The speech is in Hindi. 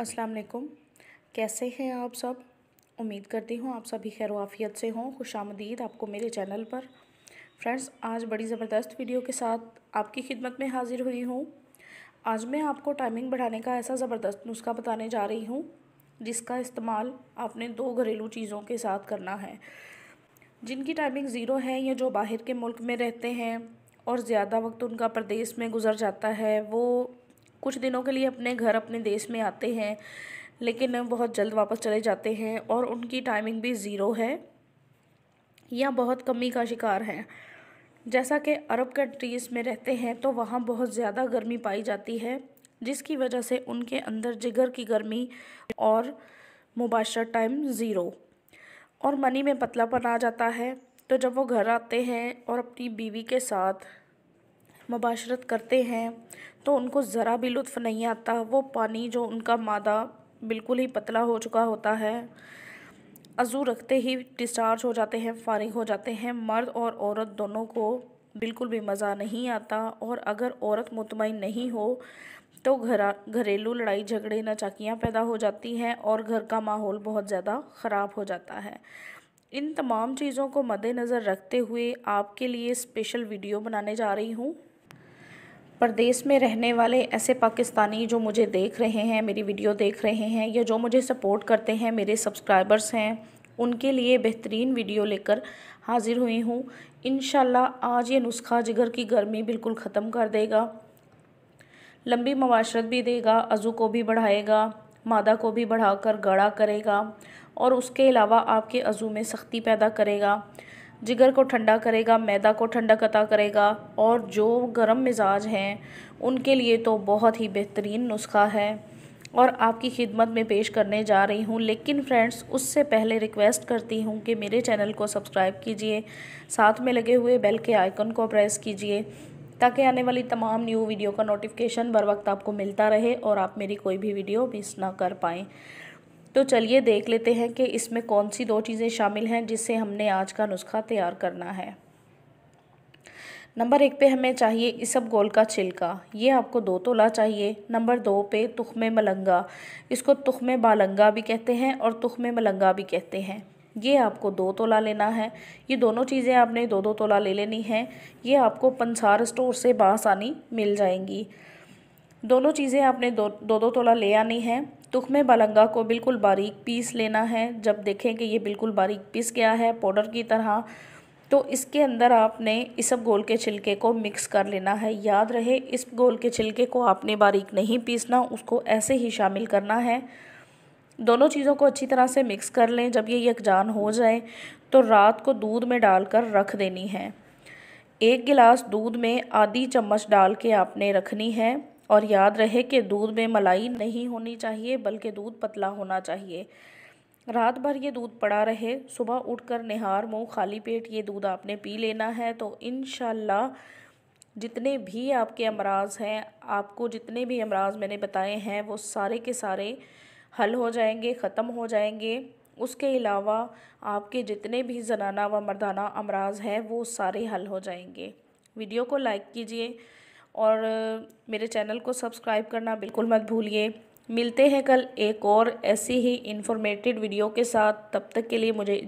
अस्सलाम वालेकुम कैसे हैं आप सब उम्मीद करती हूँ आप सभी खैर वाफियत से हों खुश आमदीद आपको मेरे चैनल पर फ्रेंड्स आज बड़ी ज़बरदस्त वीडियो के साथ आपकी खिदमत में हाज़िर हुई हूँ आज मैं आपको टाइमिंग बढ़ाने का ऐसा ज़बरदस्त नुस्खा बताने जा रही हूँ जिसका इस्तेमाल आपने दो घरेलू चीज़ों के साथ करना है जिनकी टाइमिंग ज़ीरो है या जो बाहर के मुल्क में रहते हैं और ज़्यादा वक्त उनका प्रदेश में गुजर जाता है वो कुछ दिनों के लिए अपने घर अपने देश में आते हैं लेकिन बहुत जल्द वापस चले जाते हैं और उनकी टाइमिंग भी ज़ीरो है या बहुत कमी का शिकार हैं जैसा कि अरब कंट्रीज़ में रहते हैं तो वहाँ बहुत ज़्यादा गर्मी पाई जाती है जिसकी वजह से उनके अंदर जिगर की गर्मी और मुबाशर टाइम ज़ीरो और मनी में पतलापन आ जाता है तो जब वो घर आते हैं और अपनी बीवी के साथ मुबाशरत करते हैं तो उनको ज़रा भी लुत्फ़ नहीं आता वो पानी जो उनका मादा बिल्कुल ही पतला हो चुका होता है अज़ू रखते ही डिस्चार्ज हो जाते हैं फारिग हो जाते हैं मर्द और औरत दोनों को बिल्कुल भी मज़ा नहीं आता और अगर औरत मुतमिन नहीं हो तो घरा घरेलू लड़ाई झगड़े नचाकियाँ पैदा हो जाती हैं और घर का माहौल बहुत ज़्यादा ख़राब हो जाता है इन तमाम चीज़ों को मद्देनज़र रखते हुए आपके लिए स्पेशल वीडियो बनाने जा रही हूँ प्रदेश में रहने वाले ऐसे पाकिस्तानी जो मुझे देख रहे हैं मेरी वीडियो देख रहे हैं या जो मुझे सपोर्ट करते हैं मेरे सब्सक्राइबर्स हैं उनके लिए बेहतरीन वीडियो लेकर हाजिर हुई हूँ इन आज ये नुस्खा जिगर की गर्मी बिल्कुल ख़त्म कर देगा लंबी मवाशरत भी देगा अज़ू को भी बढ़ाएगा मादा को भी बढ़ाकर गाढ़ा करेगा और उसके अलावा आपके अज़ू में सख्ती पैदा करेगा जिगर को ठंडा करेगा मैदा को ठंडा कता करेगा और जो गर्म मिजाज हैं उनके लिए तो बहुत ही बेहतरीन नुस्खा है और आपकी खिदमत में पेश करने जा रही हूँ लेकिन फ्रेंड्स उससे पहले रिक्वेस्ट करती हूँ कि मेरे चैनल को सब्सक्राइब कीजिए साथ में लगे हुए बेल के आइकन को प्रेस कीजिए ताकि आने वाली तमाम न्यू वीडियो का नोटिफिकेशन बर वक्त आपको मिलता रहे और आप मेरी कोई भी वीडियो मिस ना कर पाएँ तो चलिए देख लेते हैं कि इसमें कौन सी दो चीज़ें शामिल हैं जिससे हमने आज का नुस्खा तैयार करना है नंबर एक पे हमें चाहिए इसब गोल का छिलका ये आपको दो तोला चाहिए नंबर दो पे तुख मलंगा इसको तुखम बालंगा भी कहते हैं और तुख मलंगा भी कहते हैं ये आपको दो तोला लेना है ये दोनों चीज़ें आपने दो दो तोला ले लेनी है ये आपको पंसार स्टोर से बासानी मिल जाएंगी दोनों चीज़ें आपने दो दो दो तोला ले आनी है तुखमे बलंगा को बिल्कुल बारीक पीस लेना है जब देखें कि ये बिल्कुल बारीक पीस गया है पाउडर की तरह तो इसके अंदर आपने इसब गोल के छिलके को मिक्स कर लेना है याद रहे इस गोल के छिलके को आपने बारीक नहीं पीसना उसको ऐसे ही शामिल करना है दोनों चीज़ों को अच्छी तरह से मिक्स कर लें जब ये यकजान हो जाए तो रात को दूध में डालकर रख देनी है एक गिलास दूध में आधी चम्मच डाल के आपने रखनी है और याद रहे कि दूध में मलाई नहीं होनी चाहिए बल्कि दूध पतला होना चाहिए रात भर ये दूध पड़ा रहे सुबह उठकर निहार मुंह खाली पेट ये दूध आपने पी लेना है तो इन जितने भी आपके अमराज हैं आपको जितने भी अमराज मैंने बताए हैं वो सारे के सारे हल हो जाएंगे ख़त्म हो जाएंगे उसके अलावा आपके जितने भी जनाना व मर्दाना अमराज हैं वो सारे हल हो जाएंगे वीडियो को लाइक कीजिए और मेरे चैनल को सब्सक्राइब करना बिल्कुल मत भूलिए मिलते हैं कल एक और ऐसी ही इन्फॉर्मेटिव वीडियो के साथ तब तक के लिए मुझे